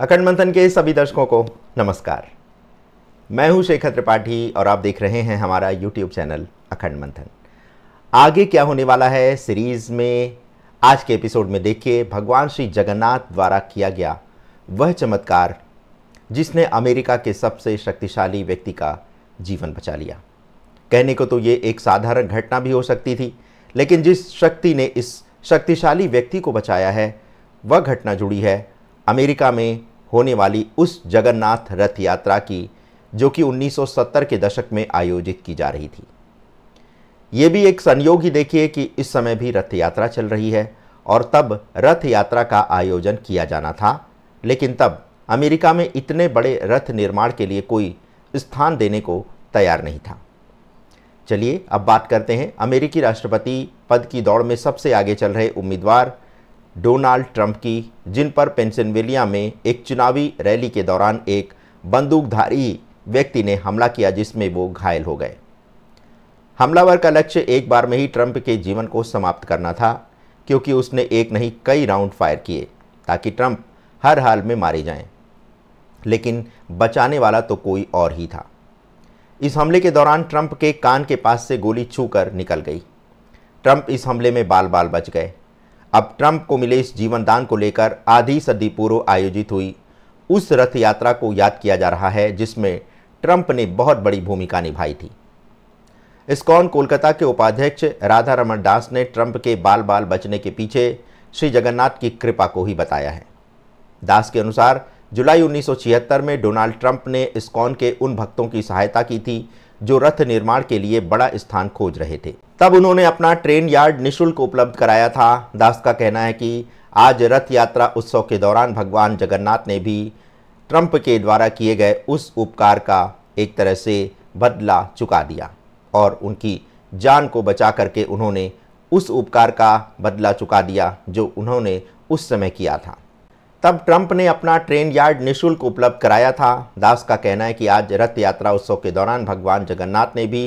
अखंड मंथन के सभी दर्शकों को नमस्कार मैं हूं शेखर त्रिपाठी और आप देख रहे हैं हमारा YouTube चैनल अखंड मंथन आगे क्या होने वाला है सीरीज़ में आज के एपिसोड में देखिए भगवान श्री जगन्नाथ द्वारा किया गया वह चमत्कार जिसने अमेरिका के सबसे शक्तिशाली व्यक्ति का जीवन बचा लिया कहने को तो ये एक साधारण घटना भी हो सकती थी लेकिन जिस शक्ति ने इस शक्तिशाली व्यक्ति को बचाया है वह घटना जुड़ी है अमेरिका में होने वाली उस जगन्नाथ रथ यात्रा की जो कि 1970 के दशक में आयोजित की जा रही थी ये भी एक संयोग ही देखिए कि इस समय भी रथ यात्रा चल रही है और तब रथ यात्रा का आयोजन किया जाना था लेकिन तब अमेरिका में इतने बड़े रथ निर्माण के लिए कोई स्थान देने को तैयार नहीं था चलिए अब बात करते हैं अमेरिकी राष्ट्रपति पद की दौड़ में सबसे आगे चल रहे उम्मीदवार डोनाल्ड ट्रंप की जिन पर पेंसिल्वेनिया में एक चुनावी रैली के दौरान एक बंदूकधारी व्यक्ति ने हमला किया जिसमें वो घायल हो गए हमलावर का लक्ष्य एक बार में ही ट्रंप के जीवन को समाप्त करना था क्योंकि उसने एक नहीं कई राउंड फायर किए ताकि ट्रंप हर हाल में मारे जाएं लेकिन बचाने वाला तो कोई और ही था इस हमले के दौरान ट्रंप के कान के पास से गोली छू निकल गई ट्रंप इस हमले में बाल बाल बच गए अब ट्रंप को मिले इस जीवनदान को लेकर आधी सदी पूर्व आयोजित हुई उस रथ यात्रा को याद किया जा रहा है जिसमें ट्रंप ने बहुत बड़ी भूमिका निभाई थी इसकॉन कोलकाता के उपाध्यक्ष राधा रमन दास ने ट्रंप के बाल बाल बचने के पीछे श्री जगन्नाथ की कृपा को ही बताया है दास के अनुसार जुलाई 1976 में डोनाल्ड ट्रंप ने इस्कॉन के उन भक्तों की सहायता की थी जो रथ निर्माण के लिए बड़ा स्थान खोज रहे थे तब उन्होंने अपना ट्रेन यार्ड निशुल्क उपलब्ध कराया था दास का कहना है कि आज रथ यात्रा उत्सव के दौरान भगवान जगन्नाथ ने भी ट्रंप के द्वारा किए गए उस उपकार का एक तरह से बदला चुका दिया और उनकी जान को बचा करके उन्होंने उस उपकार का बदला चुका दिया जो उन्होंने उस समय किया था तब ट्रंप ने अपना ट्रेन यार्ड निशुल्क उपलब्ध कराया था दास का कहना है कि आज रथ यात्रा उत्सव के दौरान भगवान जगन्नाथ ने भी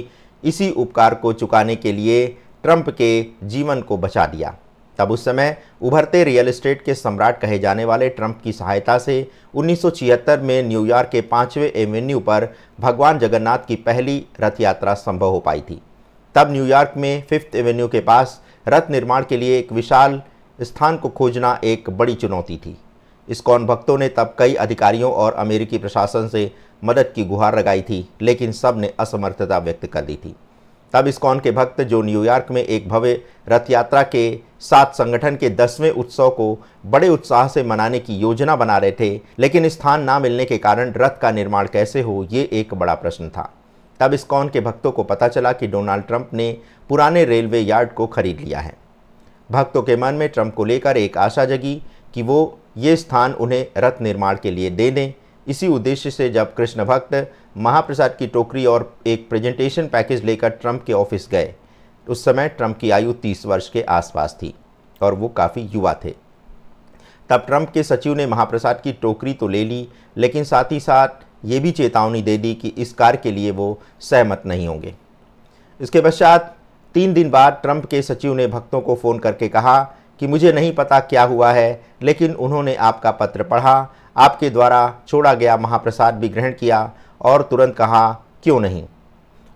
इसी उपकार को चुकाने के लिए ट्रंप के जीवन को बचा दिया तब उस समय उभरते रियल एस्टेट के सम्राट कहे जाने वाले ट्रंप की सहायता से 1976 में न्यूयॉर्क के पाँचवें एवेन्यू पर भगवान जगन्नाथ की पहली रथ यात्रा संभव हो पाई थी तब न्यूयॉर्क में फिफ्थ एवेन्यू के पास रथ निर्माण के लिए एक विशाल स्थान को खोजना एक बड़ी चुनौती थी इस भक्तों ने तब कई अधिकारियों और अमेरिकी प्रशासन से मदद की गुहार लगाई थी लेकिन सब ने असमर्थता व्यक्त कर दी थी तब इस्कॉन के भक्त जो न्यूयॉर्क में एक भव्य रथ यात्रा के साथ संगठन के दसवें उत्सव को बड़े उत्साह से मनाने की योजना बना रहे थे लेकिन स्थान ना मिलने के कारण रथ का निर्माण कैसे हो ये एक बड़ा प्रश्न था तब इस्कॉन के भक्तों को पता चला कि डोनाल्ड ट्रंप ने पुराने रेलवे यार्ड को खरीद लिया है भक्तों के मन में ट्रंप को लेकर एक आशा जगी कि वो ये स्थान उन्हें रथ निर्माण के लिए दे दें इसी उद्देश्य से जब कृष्ण भक्त महाप्रसाद की टोकरी और एक प्रेजेंटेशन पैकेज लेकर ट्रंप के ऑफिस गए उस समय ट्रंप की आयु 30 वर्ष के आसपास थी और वो काफ़ी युवा थे तब ट्रंप के सचिव ने महाप्रसाद की टोकरी तो ले ली लेकिन साथ ही साथ ये भी चेतावनी दे दी कि इस कार्य के लिए वो सहमत नहीं होंगे इसके पश्चात तीन दिन बाद ट्रंप के सचिव ने भक्तों को फ़ोन करके कहा कि मुझे नहीं पता क्या हुआ है लेकिन उन्होंने आपका पत्र पढ़ा आपके द्वारा छोड़ा गया महाप्रसाद भी ग्रहण किया और तुरंत कहा क्यों नहीं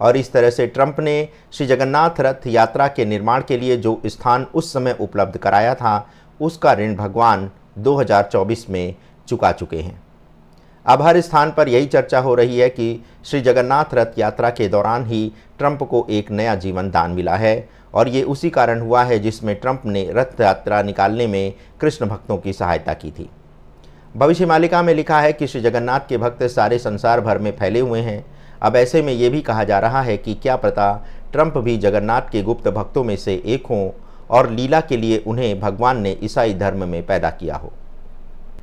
और इस तरह से ट्रंप ने श्री जगन्नाथ रथ यात्रा के निर्माण के लिए जो स्थान उस समय उपलब्ध कराया था उसका ऋण भगवान 2024 में चुका चुके हैं अब हर स्थान पर यही चर्चा हो रही है कि श्री जगन्नाथ रथ यात्रा के दौरान ही ट्रंप को एक नया जीवन दान मिला है और ये उसी कारण हुआ है जिसमें ट्रंप ने रथ यात्रा निकालने में कृष्ण भक्तों की सहायता की थी भविष्य मालिका में लिखा है कि श्री जगन्नाथ के भक्त सारे संसार भर में फैले हुए हैं अब ऐसे में ये भी कहा जा रहा है कि क्या पता ट्रंप भी जगन्नाथ के गुप्त भक्तों में से एक हों और लीला के लिए उन्हें भगवान ने ईसाई धर्म में पैदा किया हो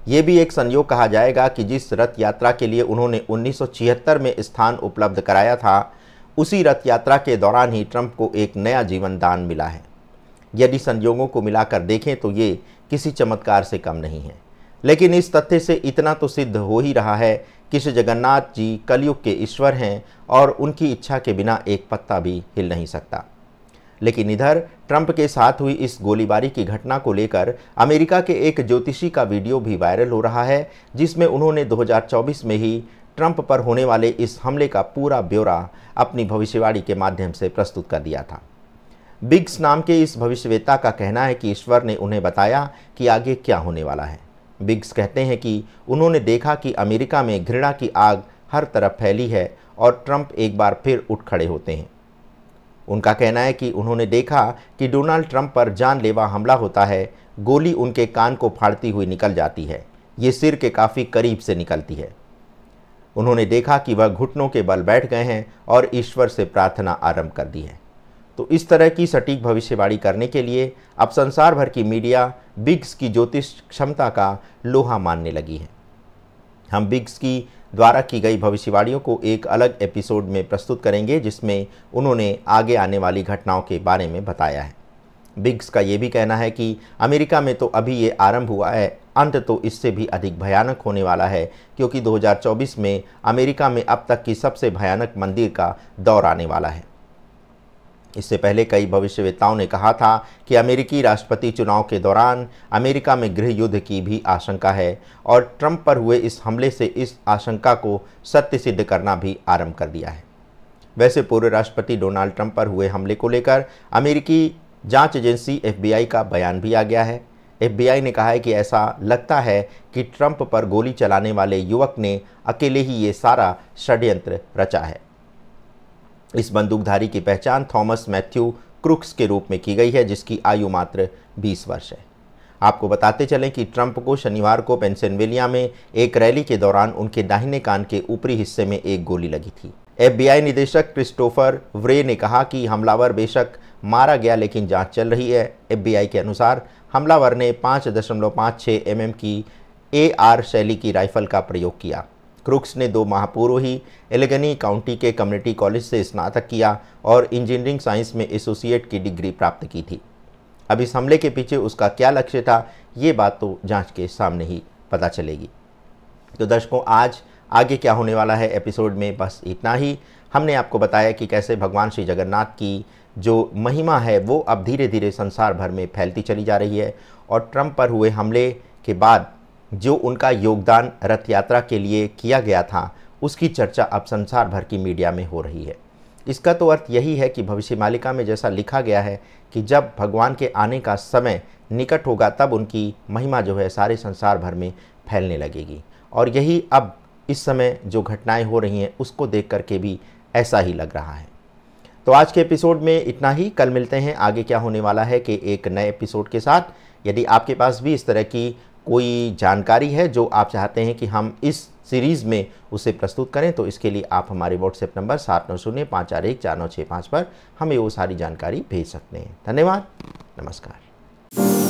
ये भी एक संयोग कहा जाएगा कि जिस रथ यात्रा के लिए उन्होंने उन्नीस में स्थान उपलब्ध कराया था उसी रथ यात्रा के दौरान ही ट्रंप को एक नया जीवन दान मिला है यदि संयोगों को मिलाकर देखें तो ये किसी चमत्कार से कम नहीं है लेकिन इस तथ्य से इतना तो सिद्ध हो ही रहा है कि श्री जगन्नाथ जी कलयुग के ईश्वर हैं और उनकी इच्छा के बिना एक पत्ता भी हिल नहीं सकता लेकिन इधर ट्रंप के साथ हुई इस गोलीबारी की घटना को लेकर अमेरिका के एक ज्योतिषी का वीडियो भी वायरल हो रहा है जिसमें उन्होंने 2024 में ही ट्रंप पर होने वाले इस हमले का पूरा ब्यौरा अपनी भविष्यवाणी के माध्यम से प्रस्तुत कर दिया था बिग्स नाम के इस भविष्यवेता का कहना है कि ईश्वर ने उन्हें बताया कि आगे क्या होने वाला है बिग्स कहते हैं कि उन्होंने देखा कि अमेरिका में घृणा की आग हर तरफ फैली है और ट्रंप एक बार फिर उठ खड़े होते हैं उनका कहना है कि उन्होंने देखा कि डोनाल्ड ट्रंप पर जानलेवा हमला होता है गोली उनके कान को फाड़ती हुई निकल जाती है ये सिर के काफ़ी करीब से निकलती है उन्होंने देखा कि वह घुटनों के बल बैठ गए हैं और ईश्वर से प्रार्थना आरंभ कर दी है तो इस तरह की सटीक भविष्यवाणी करने के लिए अब संसार भर की मीडिया बिग्स की ज्योतिष क्षमता का लोहा मानने लगी है हम बिग्स की द्वारा की गई भविष्यवाणियों को एक अलग एपिसोड में प्रस्तुत करेंगे जिसमें उन्होंने आगे आने वाली घटनाओं के बारे में बताया है बिग्स का ये भी कहना है कि अमेरिका में तो अभी ये आरंभ हुआ है अंत तो इससे भी अधिक भयानक होने वाला है क्योंकि 2024 में अमेरिका में अब तक की सबसे भयानक मंदिर का दौर आने वाला है इससे पहले कई भविष्यवेताओं ने कहा था कि अमेरिकी राष्ट्रपति चुनाव के दौरान अमेरिका में गृह युद्ध की भी आशंका है और ट्रंप पर हुए इस हमले से इस आशंका को सत्य सिद्ध करना भी आरंभ कर दिया है वैसे पूर्व राष्ट्रपति डोनाल्ड ट्रंप पर हुए हमले को लेकर अमेरिकी जांच एजेंसी एफबीआई का बयान भी आ गया है एफबीआई ने कहा है कि ऐसा लगता है कि ट्रंप पर गोली चलाने वाले युवक ने अकेले ही ये सारा षड्यंत्र रचा है इस बंदूकधारी की पहचान थॉमस मैथ्यू क्रुक्स के रूप में की गई है जिसकी आयु मात्र 20 वर्ष है आपको बताते चलें कि ट्रंप को शनिवार को पेंसिल्वेनिया में एक रैली के दौरान उनके दाहिने कान के ऊपरी हिस्से में एक गोली लगी थी एफबीआई निदेशक क्रिस्टोफर व्रे ने कहा कि हमलावर बेशक मारा गया लेकिन जांच चल रही है एफबीआई के अनुसार हमलावर ने पाँच पाँच दशमलव छः एम एम की आर शैली की राइफल का प्रयोग किया क्रुक्स ने दो माह पूर्व ही एलेगनी काउंटी के कम्युनिटी कॉलेज से स्नातक किया और इंजीनियरिंग साइंस में एसोसिएट की डिग्री प्राप्त की थी अब इस हमले के पीछे उसका क्या लक्ष्य था ये बात तो जांच के सामने ही पता चलेगी तो दर्शकों आज आगे क्या होने वाला है एपिसोड में बस इतना ही हमने आपको बताया कि कैसे भगवान श्री जगन्नाथ की जो महिमा है वो अब धीरे धीरे संसार भर में फैलती चली जा रही है और ट्रंप पर हुए हमले के बाद जो उनका योगदान रथ यात्रा के लिए किया गया था उसकी चर्चा अब संसार भर की मीडिया में हो रही है इसका तो अर्थ यही है कि भविष्य मालिका में जैसा लिखा गया है कि जब भगवान के आने का समय निकट होगा तब उनकी महिमा जो है सारे संसार भर में फैलने लगेगी और यही अब इस समय जो घटनाएं हो रही हैं उसको देख करके भी ऐसा ही लग रहा है तो आज के एपिसोड में इतना ही कल मिलते हैं आगे क्या होने वाला है कि एक नए एपिसोड के साथ यदि आपके पास भी इस तरह की कोई जानकारी है जो आप चाहते हैं कि हम इस सीरीज़ में उसे प्रस्तुत करें तो इसके लिए आप हमारे व्हाट्सएप नंबर सात नौ शून्य पाँच चार एक चार नौ छः पाँच पर हमें वो सारी जानकारी भेज सकते हैं धन्यवाद नमस्कार